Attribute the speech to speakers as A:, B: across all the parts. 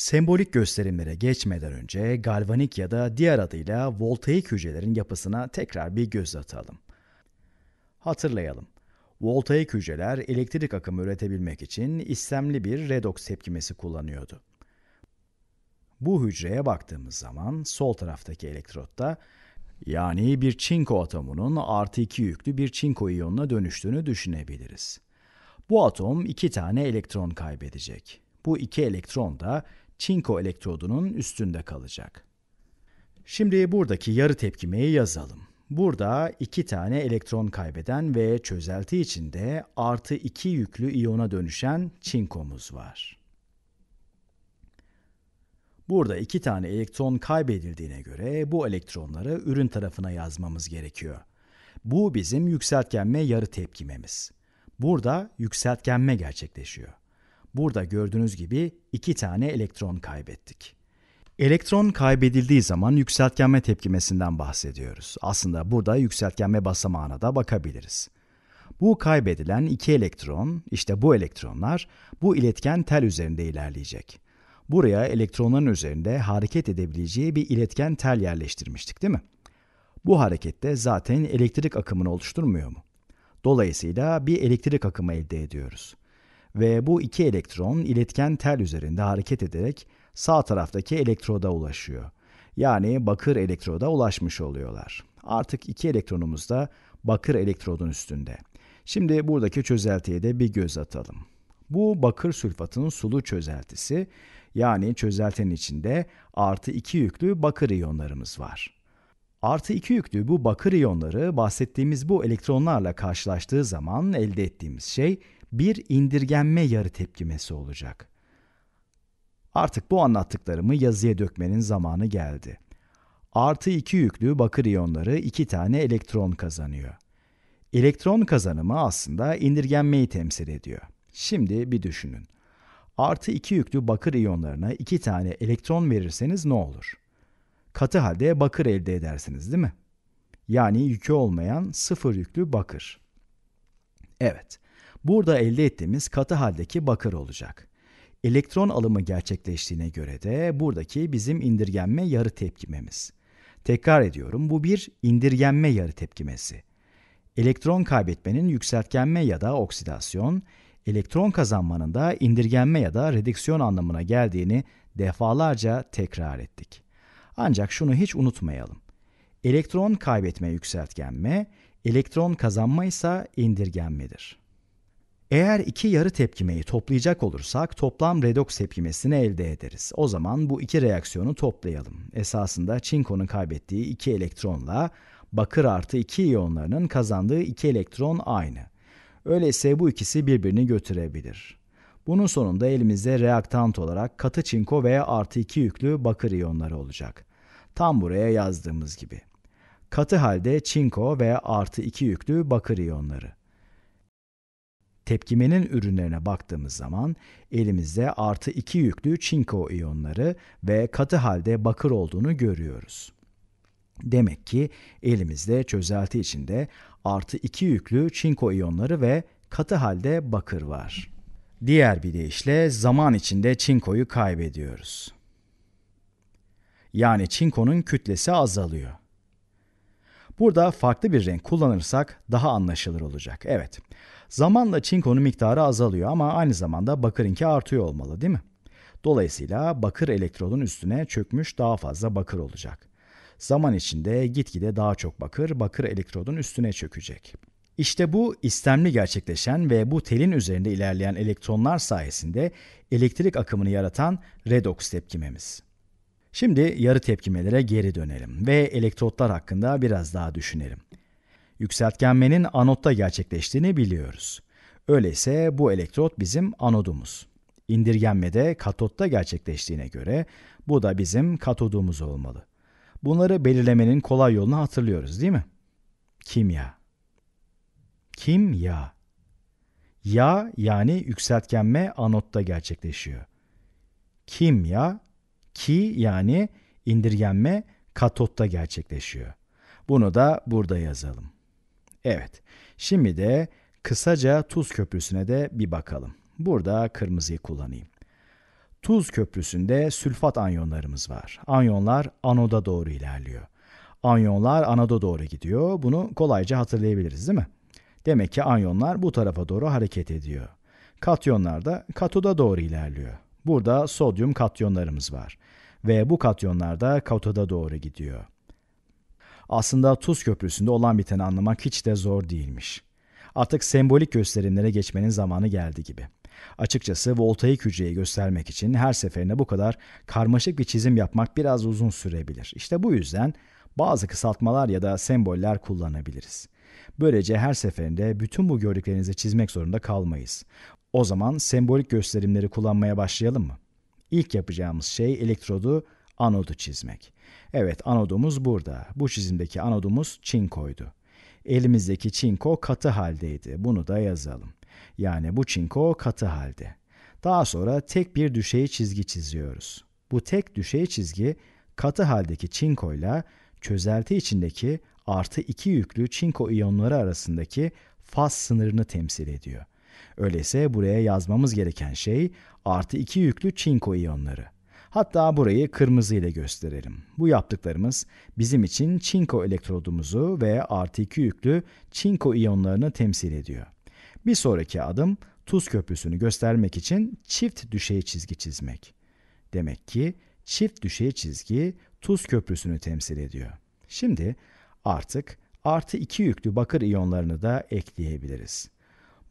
A: Sembolik gösterimlere geçmeden önce galvanik ya da diğer adıyla voltaik hücrelerin yapısına tekrar bir göz atalım. Hatırlayalım. Voltaik hücreler elektrik akımı üretebilmek için istemli bir redoks tepkimesi kullanıyordu. Bu hücreye baktığımız zaman sol taraftaki elektrotta yani bir çinko atomunun artı iki yüklü bir çinko iyonuna dönüştüğünü düşünebiliriz. Bu atom iki tane elektron kaybedecek. Bu iki elektron da çinko elektrodunun üstünde kalacak. Şimdi buradaki yarı tepkimeyi yazalım. Burada iki tane elektron kaybeden ve çözelti içinde artı iki yüklü iyona dönüşen çinkomuz var. Burada iki tane elektron kaybedildiğine göre bu elektronları ürün tarafına yazmamız gerekiyor. Bu bizim yükseltgenme yarı tepkimemiz. Burada yükseltgenme gerçekleşiyor. Burada gördüğünüz gibi iki tane elektron kaybettik. Elektron kaybedildiği zaman yükseltgenme tepkimesinden bahsediyoruz. Aslında burada yükseltgenme basamağına da bakabiliriz. Bu kaybedilen iki elektron, işte bu elektronlar, bu iletken tel üzerinde ilerleyecek. Buraya elektronların üzerinde hareket edebileceği bir iletken tel yerleştirmiştik değil mi? Bu harekette zaten elektrik akımını oluşturmuyor mu? Dolayısıyla bir elektrik akımı elde ediyoruz ve bu iki elektron iletken tel üzerinde hareket ederek sağ taraftaki elektroda ulaşıyor. Yani bakır elektroda ulaşmış oluyorlar. Artık iki elektronumuz da bakır elektrodun üstünde. Şimdi buradaki çözeltiye de bir göz atalım. Bu bakır sülfatının sulu çözeltisi yani çözeltinin içinde artı iki yüklü bakır iyonlarımız var. Artı iki yüklü bu bakır iyonları bahsettiğimiz bu elektronlarla karşılaştığı zaman elde ettiğimiz şey bir indirgenme yarı tepkimesi olacak. Artık bu anlattıklarımı yazıya dökmenin zamanı geldi. Artı 2 yüklü bakır iyonları 2 tane elektron kazanıyor. Elektron kazanımı aslında indirgenmeyi temsil ediyor. Şimdi bir düşünün. Artı 2 yüklü bakır iyonlarına 2 tane elektron verirseniz ne olur? Katı halde bakır elde edersiniz değil mi? Yani yükü olmayan sıfır yüklü bakır. Evet, Burada elde ettiğimiz katı haldeki bakır olacak. Elektron alımı gerçekleştiğine göre de buradaki bizim indirgenme yarı tepkimemiz. Tekrar ediyorum bu bir indirgenme yarı tepkimesi. Elektron kaybetmenin yükseltgenme ya da oksidasyon, elektron kazanmanın da indirgenme ya da redüksiyon anlamına geldiğini defalarca tekrar ettik. Ancak şunu hiç unutmayalım. Elektron kaybetme yükseltgenme, elektron kazanma ise indirgenmedir. Eğer iki yarı tepkimeyi toplayacak olursak toplam redoks tepkimesini elde ederiz. O zaman bu iki reaksiyonu toplayalım. Esasında çinkonun kaybettiği iki elektronla bakır artı iki iyonlarının kazandığı iki elektron aynı. Öyleyse bu ikisi birbirini götürebilir. Bunun sonunda elimizde reaktant olarak katı çinko ve artı iki yüklü bakır iyonları olacak. Tam buraya yazdığımız gibi. Katı halde çinko ve artı iki yüklü bakır iyonları. Tepkimenin ürünlerine baktığımız zaman elimizde artı 2 yüklü çinko iyonları ve katı halde bakır olduğunu görüyoruz. Demek ki elimizde çözelti içinde artı 2 yüklü çinko iyonları ve katı halde bakır var. Diğer bir deyişle zaman içinde çinkoyu kaybediyoruz. Yani çinkonun kütlesi azalıyor. Burada farklı bir renk kullanırsak daha anlaşılır olacak. Evet. Zamanla çinkonun miktarı azalıyor ama aynı zamanda bakırınki artıyor olmalı değil mi? Dolayısıyla bakır elektrodun üstüne çökmüş daha fazla bakır olacak. Zaman içinde gitgide daha çok bakır, bakır elektrodun üstüne çökecek. İşte bu istemli gerçekleşen ve bu telin üzerinde ilerleyen elektronlar sayesinde elektrik akımını yaratan redoks tepkimemiz. Şimdi yarı tepkimelere geri dönelim ve elektrotlar hakkında biraz daha düşünelim. Yükseltgenmenin anotta gerçekleştiğini biliyoruz. Öyleyse bu elektrot bizim anodumuz. de katotta gerçekleştiğine göre bu da bizim katodumuz olmalı. Bunları belirlemenin kolay yolunu hatırlıyoruz değil mi? Kimya. Kimya. Ya yani yükseltgenme anotta gerçekleşiyor. Kimya, ki yani indirgenme katotta gerçekleşiyor. Bunu da burada yazalım. Evet, şimdi de kısaca Tuz Köprüsü'ne de bir bakalım. Burada kırmızıyı kullanayım. Tuz köprüsünde sülfat anyonlarımız var. Anyonlar anoda doğru ilerliyor. Anyonlar anoda doğru gidiyor. Bunu kolayca hatırlayabiliriz değil mi? Demek ki anyonlar bu tarafa doğru hareket ediyor. Katyonlar da katoda doğru ilerliyor. Burada sodyum katyonlarımız var. Ve bu katyonlar da katoda doğru gidiyor aslında Tuz Köprüsü'nde olan biteni anlamak hiç de zor değilmiş. Artık sembolik gösterimlere geçmenin zamanı geldi gibi. Açıkçası voltaik hücreyi göstermek için her seferinde bu kadar karmaşık bir çizim yapmak biraz uzun sürebilir. İşte bu yüzden bazı kısaltmalar ya da semboller kullanabiliriz. Böylece her seferinde bütün bu gördüklerinizi çizmek zorunda kalmayız. O zaman sembolik gösterimleri kullanmaya başlayalım mı? İlk yapacağımız şey elektrodu anodu çizmek. Evet anodumuz burada. Bu çizimdeki anodumuz çinkoydu. Elimizdeki çinko katı haldeydi. Bunu da yazalım. Yani bu çinko katı halde. Daha sonra tek bir düşey çizgi çiziyoruz. Bu tek düşey çizgi katı haldeki çinkoyla çözelti içindeki artı iki yüklü çinko iyonları arasındaki faz sınırını temsil ediyor. Öyleyse buraya yazmamız gereken şey artı iki yüklü çinko iyonları. Hatta burayı kırmızı ile gösterelim. Bu yaptıklarımız bizim için çinko elektrodumuzu ve artı 2 yüklü çinko iyonlarını temsil ediyor. Bir sonraki adım tuz köprüsünü göstermek için çift düşey çizgi çizmek. Demek ki çift düşey çizgi tuz köprüsünü temsil ediyor. Şimdi artık artı 2 yüklü bakır iyonlarını da ekleyebiliriz.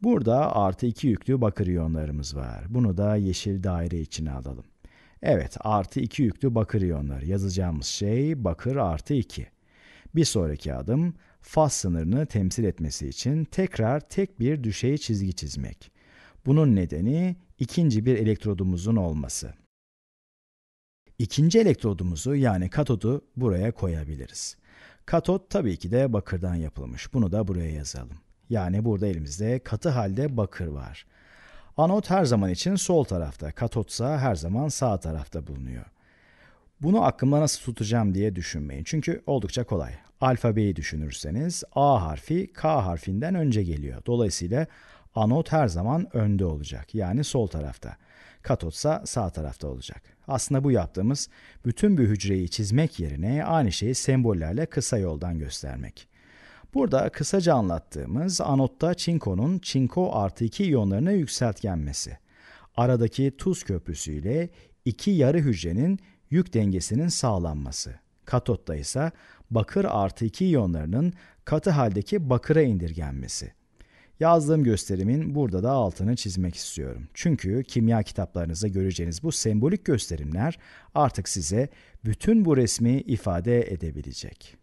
A: Burada artı 2 yüklü bakır iyonlarımız var. Bunu da yeşil daire içine alalım. Evet artı 2 yüklü bakır iyonları. Yazacağımız şey bakır artı 2. Bir sonraki adım faz sınırını temsil etmesi için tekrar tek bir düşey çizgi çizmek. Bunun nedeni ikinci bir elektrodumuzun olması. İkinci elektrodumuzu yani katodu buraya koyabiliriz. Katot tabii ki de bakırdan yapılmış. Bunu da buraya yazalım. Yani burada elimizde katı halde bakır var. Anot her zaman için sol tarafta, katotsa her zaman sağ tarafta bulunuyor. Bunu aklımda nasıl tutacağım diye düşünmeyin. Çünkü oldukça kolay. Alfabeyi düşünürseniz A harfi K harfinden önce geliyor. Dolayısıyla anot her zaman önde olacak. Yani sol tarafta. Katotsa sağ tarafta olacak. Aslında bu yaptığımız bütün bir hücreyi çizmek yerine aynı şeyi sembollerle kısa yoldan göstermek. Burada kısaca anlattığımız anotta çinkonun çinko artı 2 iyonlarına yükseltgenmesi. Aradaki tuz köprüsüyle iki yarı hücrenin yük dengesinin sağlanması. Katotta ise bakır artı 2 iyonlarının katı haldeki bakıra indirgenmesi. Yazdığım gösterimin burada da altını çizmek istiyorum. Çünkü kimya kitaplarınızda göreceğiniz bu sembolik gösterimler artık size bütün bu resmi ifade edebilecek.